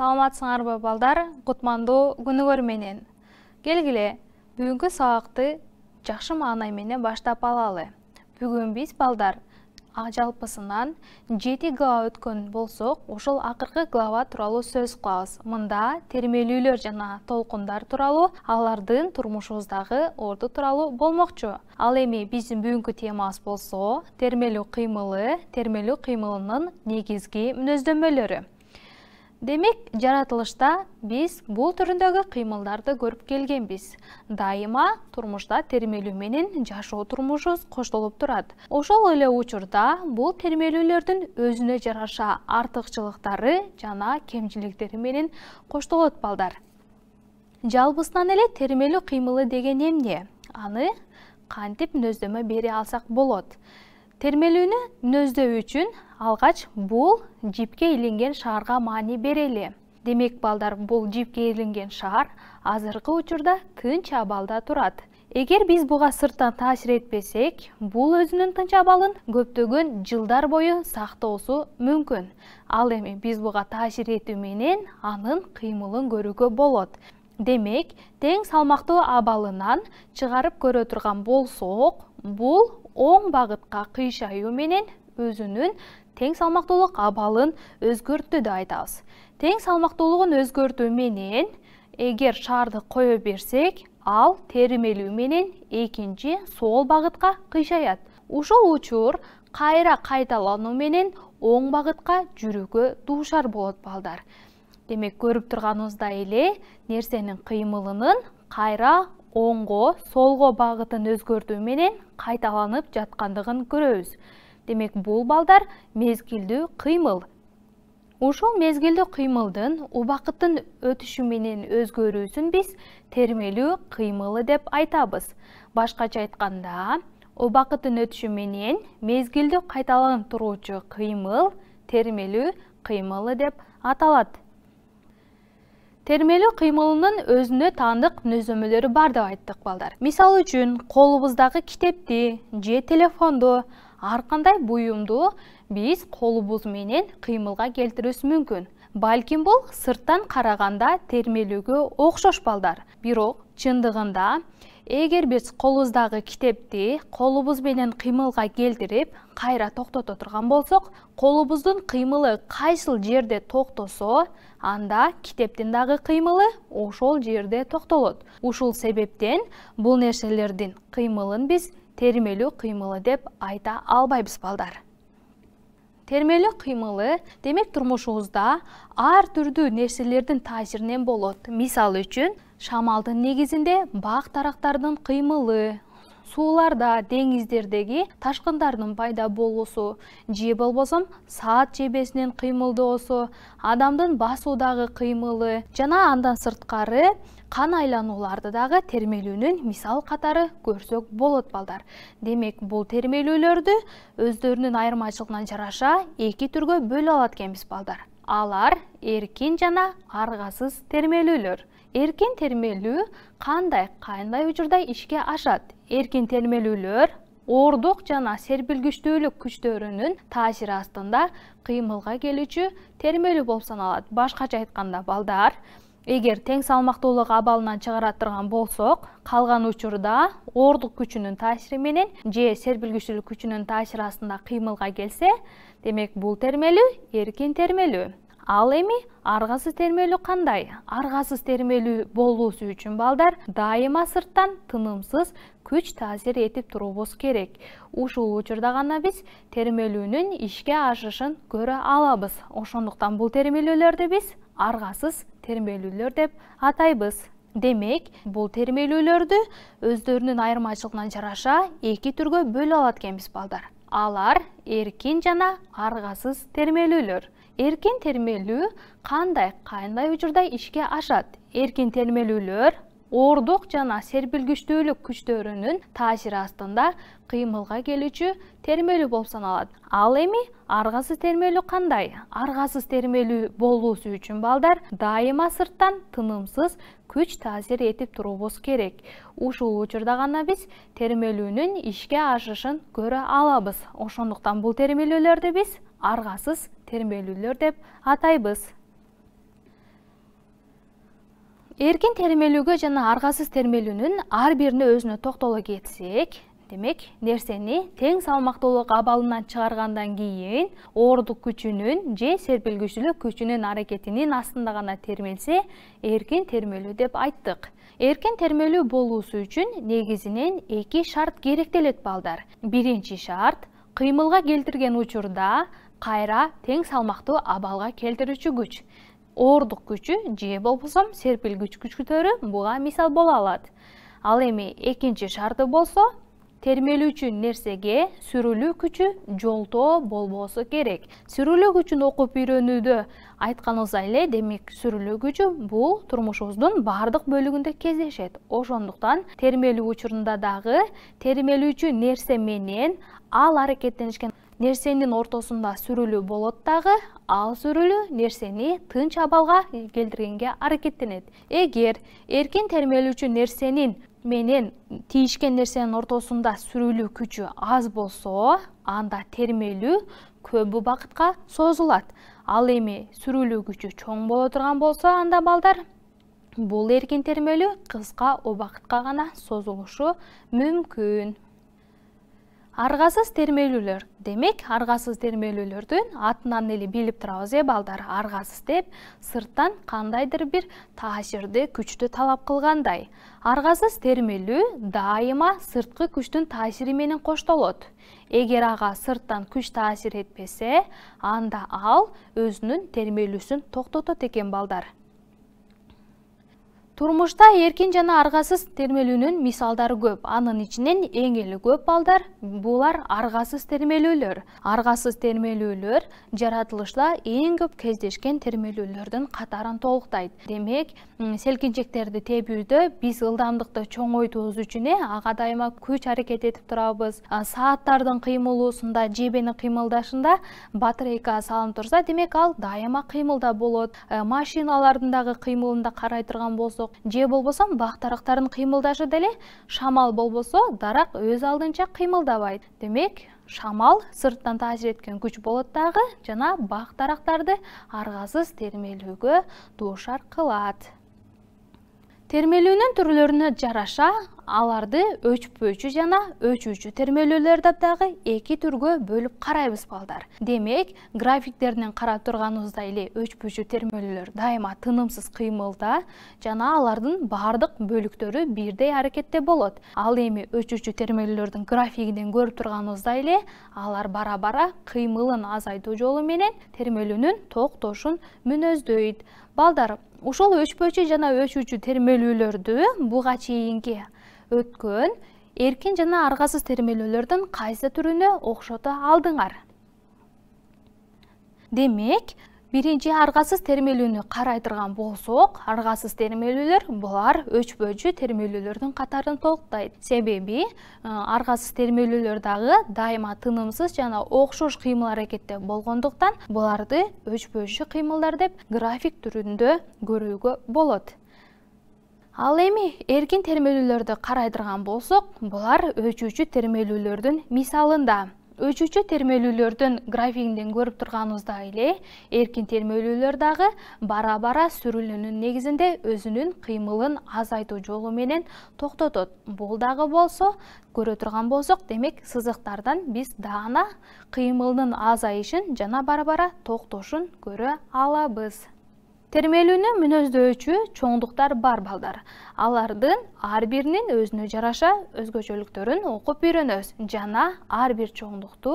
саламатсыңарбы балдар кутмандуу күнүңөр менен келгиле бүгүнкү сабакты жакшы маанай менен баштап алалы бүгүн биз балдар жалпысынан жети глава өткөн болсок ошол акыркы глава тууралуу сөз кылабыз мында термелүүлөр жана толкундар тууралуу алардын турмушубуздагы орду тууралуу болмокчу ал эми биздин бүгүнкү темабыз болсо термелүү кыймылы термелүү кыймылынын негизги мүнөздөмөлөрү демек жаратылышта биз бул түрүндөгү кыймылдарды көрүп келгенбиз дайыма турмушта термелүү менен жашоо турмушубуз коштолуп турат ошол эле учурда бул термелүүлөрдүн өзүнө жараша артыкчылыктары жана кемчиликтери менен коштолот балдар жалпысынан эле термелүү кыймылы деген эмне аны кантип мүнөздөмө бере алсак болот термелүүнү мүнөздөө үчүн алгач бул жипке илинген шаарга маани берели демек балдар бул жипке илинген шаар азыркы учурда тынч абалда турат эгер биз буга сырттан таасир этпесек бул өзүнүн тынч абалын көптөгөн жылдар бою сактоосу мүмкүн ал эми биз буга таасир этүү менен анын кыймылын көрүүгө болот демек тең салмактуу абалынан чыгарып көрө турган болсок бул оң багытка кыйшаюу менен өзүнүн тең салмактуулук абалын өзгөрттү деп айтабыз тең салмактуулугун өзгөртүү менен эгер шаарды кое берсек ал теримелүү менен экинчи сол багытка кыйшаят ушул учур кайра кайталануу менен оң багытка жүрүүгө дуушар болот балдар демек көрүп турганыбыздай эле нерсенин кыймылынын кайра оңго солго багытын өзгөртүү менен кайталанып жаткандыгын көрөбүз демек бұл балдар мезгілді кыймыл ошол мезгілді кыймылдын убакыттын өтүшү менен өзгөрүүсүн биз термелүү кыймылы деп айтабыз Башқа айтканда убакыттын өтүшү менен мезгилдүү кайталанып туруучу термелі термелүү деп аталады. Термелі кыймылынын өзүнө таңдық нөзімілері барды айттық балдар Мисал үшін, колубуздагы китепти же телефонду арқандай бұйымды біз қолыбыз менен қимылға келтіріс мүмкін. Балкин бұл сырттан қарағанда термелігі оқшош балдар. Бирок чындығында, егер біз қолыздағы китепти қолыбыз менен қимылға келтіріп, қайра отырған отырған болсақ, қолыбыздың қимылы қайсыл жерде тоқтосо, анда китептин дагы кыймылы ошол жерде токтолот ушул себептен бұл нерселердин кыймылын біз термелүү кыймылы деп айта албайбыз балдар термелүү кыймылы демек турмушубузда ар түрдүү нерселердин таасиринен болот мисалы үчүн шамалдын негизинде бак дарактардын кыймылы сууларда деңиздердеги ташкындардын пайда болуусу же болбосо саат жебесинин кыймылдоосу адамдын басуудагы кыймылы жана андан сырткары қан айлануларды дағы термелуінің мисал қатары көрсөк болот балдар демек бұл термелүүлөрдү өздерінің айырмачылыгынан жараша екі түргө бөл алат экенбиз балдар алар эркин жана арғасыз термелүүлөр эркин термелүү қандай қайындай учурда ішке ашат эркин термелүүлөр ордық жана серпилгичтүүлүк күчтөрүнүн таасири астында кыймылга келүүчү термелүү болуп саналат башкача айтканда балдар эгер тең салмактуулук абалынан чыгара турган қалған калган учурда оордук күчүнүн таасири менен же сербілгішілік күчүнүн таасири астында кыймылга келсе демек бұл термелі еркен термелі. ал эми арғасыз термелі қандай. Арғасыз термелі болуысы үшін балдар дайыма сырттан тынымсыз күч таасир етіп туруубуз керек ушул учурда гана биз термелүүнүн ишке ашышын көрі алабыз ошондуктан бұл термелілерді біз арғасыз термелүүлөр деп атайбыз демек бул термелүүлөрдү өздөрүнүн айырмачылыгына жараша эки түргө бөлө алат экенбиз балдар алар эркин жана аргасыз термелүүлөр эркин термелүү кандай кандай учурда ишке ашат эркин термелүүлөр ордук жана серпилгичтүүлүк күчтөрүнүн таасири астында кыймылга келүүчү термелүү болуп саналат ал эми аргасыз термелүү кандай аргасыз термелүү болуусу үчүн балдар дайыма сырттан тынымсыз күч таасир этип туруубуз керек ушул учурда гана биз термелүүнүн ишке ашышын көрө алабыз ошондуктан бул термелүүлөрдү биз аргасыз термелүүлөр деп атайбыз эркин термелүүгө жана аргасыз термелүүнүн ар бирине өзүнө токтоло кетсек демек нерсени тең салмактуулук абалынан чыгаргандан кийин оордук күчүнүн же серпилгүчлүк күчүнүн аракетинин астында гана термелсе эркин термелүү деп айттык эркин термелүү болуусу үчүн негизинен эки шарт керектелет балдар биринчи шарт кыймылга келтирген учурда кайра тең салмактуу абалга келтирүүчү күч оордук күчү же болбосо серпилгич күчтөрү буга мисал боло алат ал эми экинчи шарты болсо термелүүчү нерсеге сүрүлүү күчү жолтоо болбосу керек сүрүлүү күчүн окуп үйрөнүүдө айтканыбыздай эле демек сүрүлүү күчү бул турмушубуздун баардык бөлүгүндө кездешет ошондуктан термелүү учурунда дагы термелүүчү нерсе менен ал аракеттенишкен нерсенин ортосунда сүрүлүү болоттағы дагы ал сүрүлүү нерсени тынч келдіргенге келтиргенге Егер эгер эркин үшін нерсенин менен тиішкен нерсенің ортосунда сүрілі күчү аз болса, анда термелүү көп бақытқа созылады. ал эми сүрілі күчү чоң боло турган болсо анда балдар бұл эркин термелүү кыска убакытка ғана созулушу мүмкүн Арғасыз термелүүлөр демек арғасыз термелүүлөрдүн атынан эле біліп турабыз э балдар арғасыз деп сырттан қандайдыр бір таасирди күшті талап қылғандай. Арғасыз термелүү дайыма сырткы күштің таасири менен коштолот эгер аға сырттан күш таасир етпесе, анда ал өзінің термелусін токтотот текен балдар турмушта еркен жана аргасыз термелүүнүн мисалдары көп анын ичинен эң эле көп балдар булар аргасыз термелүүлөр аргасыз термелүүлөр жаратылышта эң көп кездешкен термелүүлөрдүн катарын толуктайт демек селкинчектерди тебүүдө биз ылдамдыкты чоңойтуубуз үчүн э ага дайыма күч аракет этип турабыз сааттардын кыймылуусунда жебенин кыймылдашында батарейка салынып турса демек ал дайыма кыймылда болот машиналардын дагы кыймылында карай турган же болбосо бак дарактардын кыймылдашы деле шамал болбосо дарак өз алдынча кыймылдабайт демек шамал сырттан таасир эткен күч болот дагы жана бак дарактарды аргасыз термелөөгө дуушар кылат термелүүнүн түрлөрүнө жараша аларды өчпөчү жана өчүүчү термелөөлөр деп дагы эки түргө бөлүп карайбыз балдар демек графиктеринен карап турганыбыздай эле өчпөчү термелөөлөр дайыма тынымсыз кыймылда жана алардын баардык бөлүктөрү бирдей аракетте болот ал эми өчүүчү термелөөлөрдүн графигинен көрүп турганыбыздай эле алар бара бара кыймылын азайтуу жолу менен термелүүнүн токтошун мүнөздөйт балдар ушул өчпөчү жана өчүүчү термелүүлөрдү буга чейинки өткөн эркин жана арғасыз термелөөлөрдүн кайсы түрүнө окшото алдыңар демек биринчи аргасыз термелүүнү қарайдырған болсок арғасыз термелүүлөр булар өчпөчү термелүүлөрдүн катарын толуктайт себеби э, аргасыз термелүүлөр дагы дайыма тынымсыз жана окшош кыймыл аракетте болгондуктан буларды өчпөчү кыймылдар деп график түрүндө көрүүгө болот ал эми эркин термелүүлөрдү карайдырган болсок булар өчүүчү термелүүлөрдүн мисалында өчүүчү термелүүлөрдүн графигинен көрүп турганыбыздай эле эркин термелүүлөр дагы бара бара сүрілінің негизинде өзүнүн кыймылын азайтуу жолу менен токтотот бул дагы болсо көрө турган болсок демек сызыктардан биз даана азай азайышын жана бара бара токтошун көрө алабыз термелүүнү мүнөздөөчү чоңдуктар бар балдар алардын ар биринин өзүнө жараша өзгөчөлүктөрүн окуп үйрөнөбүз жана ар бир чоңдукту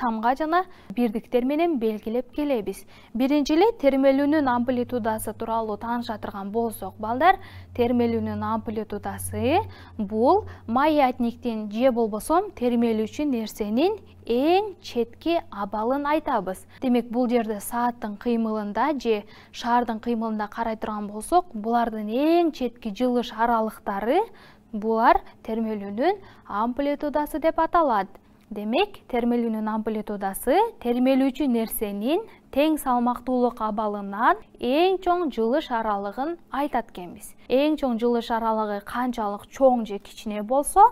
тамга жана бирдиктер менен белгилеп келебиз биринчи эле термелүүнүн амплитудасы тууралуу тааныша турган болсок балдар термелүүнүн амплитудасы бул маятниктин же болбосо термелүүчү нерсенин эң четки абалын айтабыз демек бул жерде сааттын кыймылында же шаардын кыймылында карай турган болсок булардын эң четки жылыш аралыктары булар термелүүнүн амплитудасы деп аталат демек термелүүнүн амплитудасы термелүүчү нерсенин тең салмактуулук абалынан эң чоң жылыш аралығын айтат экенбиз эң чоң жылыш аралығы қанчалық чоң же кичине болсо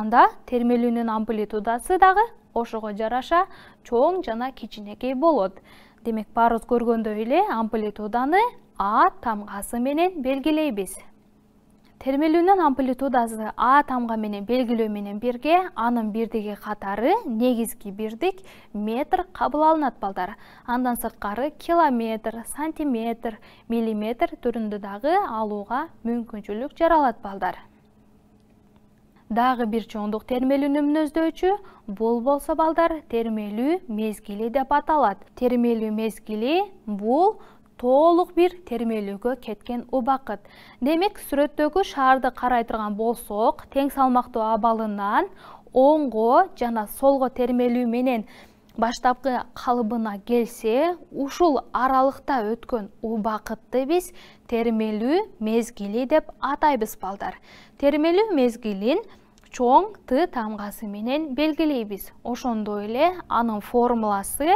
анда термелүүнүн амплитудасы дағы ошого жараша чоң жана кичинекей болот демек парыз көргөндөй эле амплитуданы а тамғасы менен белгилейбиз термелүүнүн амплитудасы а тамга менен белгилөө менен бирге анын бирдиги катары негизги бирдик метр кабыл алынат балдар андан сырткары километр сантиметр миллиметр түрүндө дагы алууга мүмкүнчүлүк жаралат балдар дагы бир чоңдук термелүүнү мүнөздөөчү бул болсо балдар термелүү мезгили деп аталат термелүү мезгили бул толық бір термелігі кеткен ұбақыт. демек сүреттегі шарды қарайтырған болсоқ, болсок тең салмақты абалынан оңғы жана солғы термелүү менен баштапқы қалыбына келсе ушул аралықта өткен ұбақытты біз термелүү мезгили деп атайбыз балдар Термелі мезгилин чоң т тамғасы менен белгілейбіз. ошондой эле анын формуласы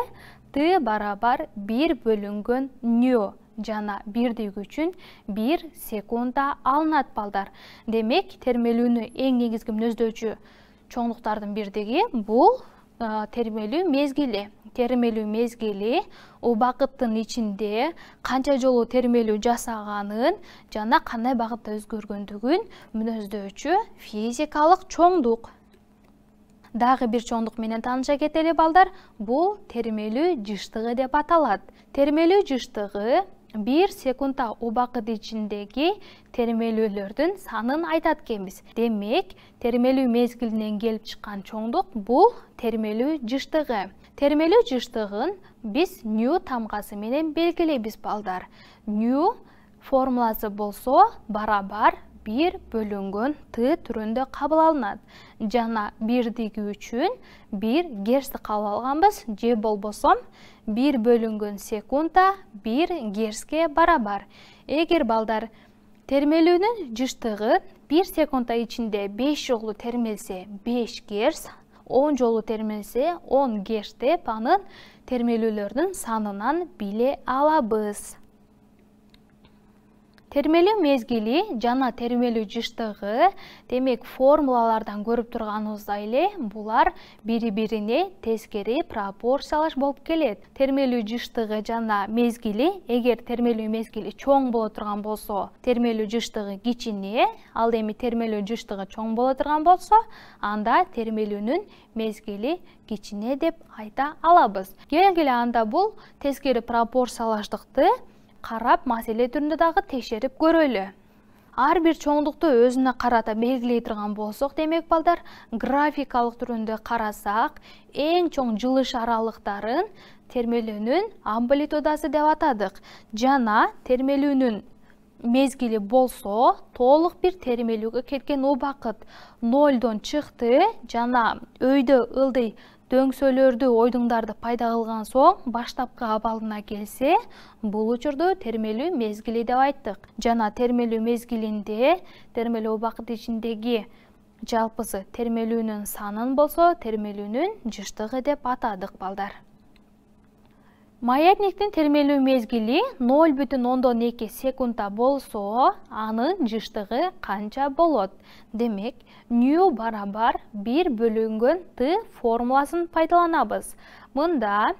т барабар бир бөлүнгөн нё жана бирдик үчүн бир секунда алынат балдар демек термелүүнү эң негизги мүнөздөөчү чоңдуктардын бирдиги бул термелүү мезгили термелүү мезгили убакыттын ичинде канча жолу термелүү жасаганын жана кандай багытта өзгөргөндүгүн мүнөздөөчү физикалык чоңдук Дағы бір чондық менен таныша кетели балдар бұл термелүү жыштыгы деп аталат термелүү жыштыгы бир секундта убакыт ичиндеги термелүүлөрдүн санын айтат экенбиз демек термелүү мезгилинен келип чыккан чоңдук бул термелүү жыштыгы термелүү жыштыгын биз ню тамгасы менен белгилейбиз балдар ню формуласы болсо барабар 1 бөлінгөн т түрүндө қабыл алынады. жана бирдиги үчүн бир герцти кабыл алганбыз же болбосо 1 бөлүнгөн секунда бир герцке барабар эгер балдар термелүүнүн жыштыгы бир секунда ичинде 5 жолу термелсе 5 герс, 10 жолу термелсе 10 герц деп анын термелүүлөрдүн санынан биле алабыз термелүү мезгили жана термелүү жыштыгы демек формулалардан көрүп турганыбыздай эле булар бири бирине тескери пропорциялаш болуп келет термелүү жыштыгы жана мезгили эгер термелүү мезгили чоң боло турган болсо термелүү жыштыгы кичине ал эми термелүү жыштыгы чоң боло турган болсо анда термелүүнүн мезгили кичине деп айта алабыз келгиле анда бул тескери пропорциялаштыкты қарап маселе түрінде дағы текшерип көрілі. ар бир чоңдықты өзүнө қарата белгилей турган демек балдар графикалық түрінде қарасақ, ең чоң жылыш аралыктарын термелүүнүн амплитудасы деп атадык жана термелүүнүн Мезгілі болсо толық бир келген кеткен 0 нолдон чықты, жана өйді ылдый дөңсөлөрдү ойдыңдарды пайда кылган соң баштапқа абалына келсе бұл учурду термелүү мезгілі деп айттық. жана термелүү мезгілінде термелі убакыты ішіндегі жалпысы термелүүнүн санын болсо термелүүнүн жыштыгы деп атадық балдар Маятниктің термелу мезгілі 0,12 секунда болсо, аның жүштігі қанча болот. Демек, ню барабар 1 бөліңгін ты формуласын пайдаланабыз. Мұнда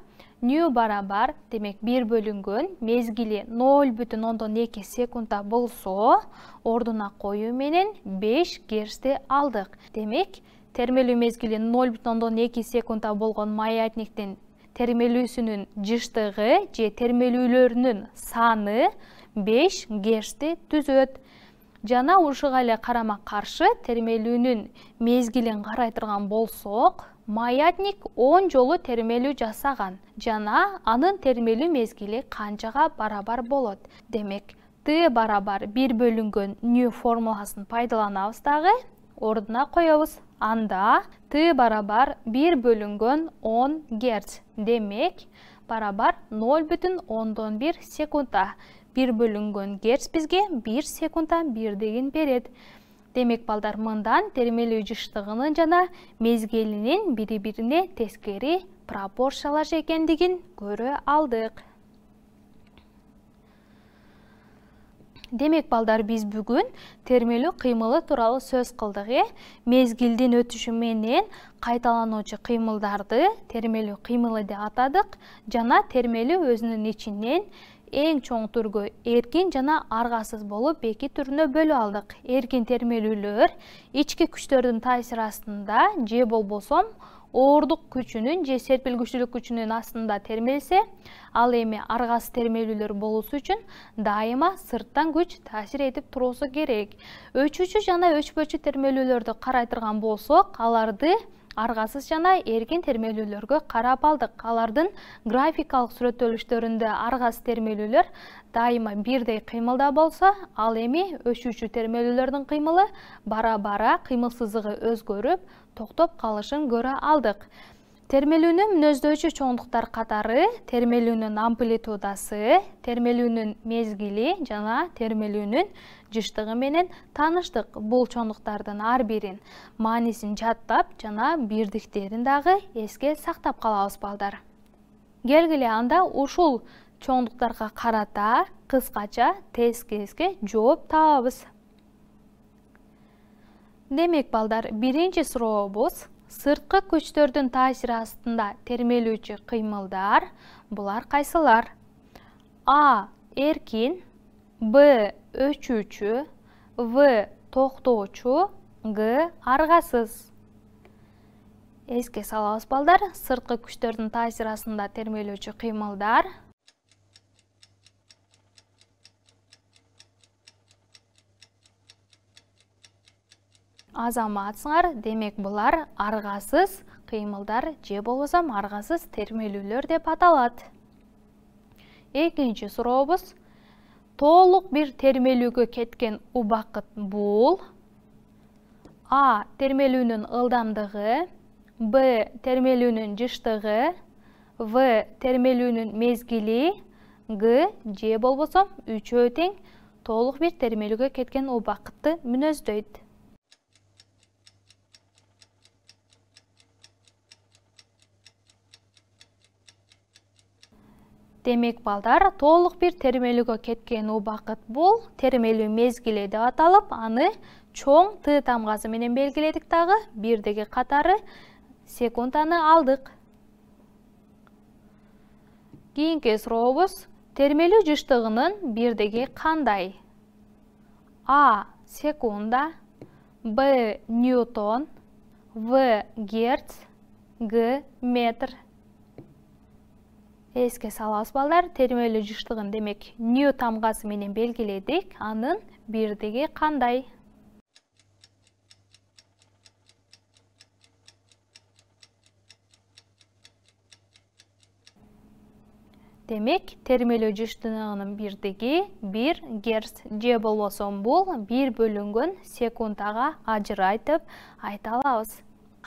ню барабар, демек, 1 бөліңгін мезгілі 02 секунда болсо, ордына қойу менен 5 керсті алдық. Демек, термелі мезгілі 0,2 секунда болған маятниктің термелүүсүнүн жыштыгы же термелүүлөрүнүн саны беш гешти түзөт жана ушуга эле карама каршы термелүүнүн мезгилин карай турган болсок маятник он жолу термелүү жасаган жана анын термелүү мезгили канчага барабар болот демек т барабар бир бөлүнгөн ню формуласын пайдаланабыз дагы орнына қоябыз анда т барабар 1 бөлүнгөн 10 герц демек барабар 0 бүтін ондон бир секундта 1 бөлүнгөн герц бізге 1 1 деген береді. демек балдар мұндан термелі жыштыгынын жана мезгелінің бірі-біріне тескери пропорциялар экендигин көрі алдық. демек балдар біз бүгін термелі қимылы туралы сөз қылдығы. э мезгилдин өтүшү менен кайталануучу кыймылдарды термелүү де деп жана термелі өзінің ичинен эң чоң түргө эркин жана арғасыз болып бекі түрүнө бөлі алдық. Ерген термелүүлөр ички күштердің таасир астында же болсом, оордук күчүнүн же серпилгүчтүлүк күчүнүн астында термелсе ал эми аргас термелүүлөр болуусу үчүн дайыма сырттан күч таасир этип туруусу керек өчүүчү жана өчпөчү термелүүлөрдү турган болсок аларды аргасыз жана эркин термелүүлөргө қарап алдық алардын графикалык сүрөттөлүштөрүндө арғас термелүүлөр дайыма бірдей қимылда болса, ал эми үші термелүүлөрдүн қимылы бара бара өз көріп, тоқтоп қалышын көрі алдық. термелүүнү мүнөздөөчү чоңдуктар катары термелүүнүн амплитудасы термелүүнүн мезгили жана термелүүнүн жыштыгы менен тааныштык бул чоңдуктардын ар бирин маанисин жаттап жана бирдиктерин дагы эске сактап калабыз балдар келгиле анда ушул чоңдуктарга карата кыскача тес кезге жооп табабыз демек балдар биринчи сурообуз сырткы күчтөрдүн таасири астында термелүүчү кыймылдар булар кайсылар а эркин б өчүүчү в токтоочу г аргасыз эске салабыз балдар сырткы күчтөрдүн таасири астында термелүүчү кыймылдар азаматсыңар демек бұлар арғасыз қимылдар же болбосам арғасыз термелүүлөр деп аталат экинчи сурообуз толық бір термелүүгө кеткен ұбақыт бұл. а термелүүнүн ұлдамдығы, б термелүүнүн жыштыгы в термелүүнүн мезгілі, г же болбосо үчөө тең толық бир термелүүгө кеткен ұбақытты мүнөздөйт демек балдар толық бір термелігі кеткен убакыт бул термелүү мезгили деп аталып аны чоң т тамғазы менен белгиледик тағы бірдегі катары секунданы алдық. кийинки сурообуз термелүү жүштіғының бірдегі қандай? а секунда б ньютон в герц г метр еске салабыз балдар термелүү жыштыгын демек нью тамгасы менен белгиледик анын бирдиги қандай? демек термелүү жыштыгынын бирдиги бир герц же болбосо бул 1 бөлүнгөн секундаға ажыр айта алабыз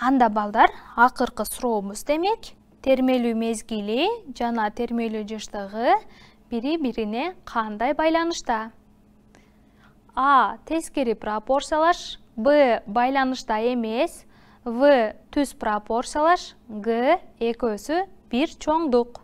анда балдар акыркы сурообуз демек термелүү мезгили жана термелүү жыштыгы бири бирине кандай байланышта а тескери пропорциялаш б байланышта эмес в түз пропорциялаш г экөөсү бир чоңдук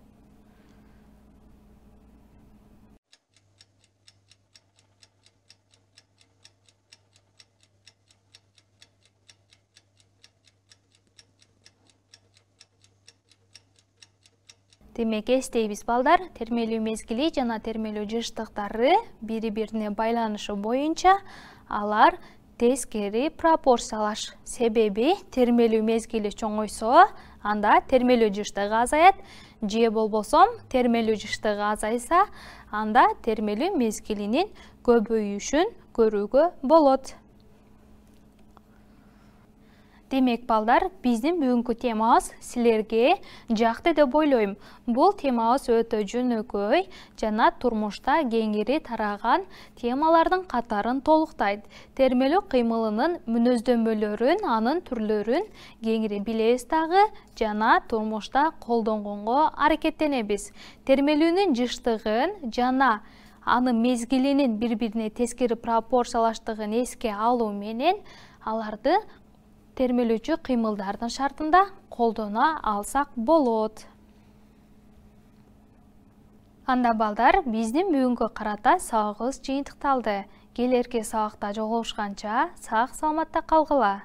демек эстейбиз балдар термелүү мезгили жана термелі жыштыктары бири бирине байланышы боюнча алар тескери пропорциялаш себеби термелүү мезгили чоңойсо анда термелүү жыштыгы азаят же болбосом термелі жыштыгы азайса анда термелүү мезгилинин үшін көрүүгө болот демек балдар биздин бүгүнкү темабыз силерге жакты деп ойлойм бул темабыз өтө жөнөкөй жана турмушта кеңири тараган темалардын катарын толуктайт термелүү кыймылынын мүнөздөмөлөрүн анын түрлөрүн кеңири билебиз дагы жана турмушта колдонгонго аракеттенебиз термелүүнүн жыштыгын жана анын мезгилинин бири бирине тескери пропорциялаштыгын эске алуу менен аларды термелүүчү қимылдардың шартында колдоно алсақ болот анда балдар биздин бүгүнкү карата сабагыбыз жыйынтыкталды келерки сабакта жолугушканча салматта саламатта калгыла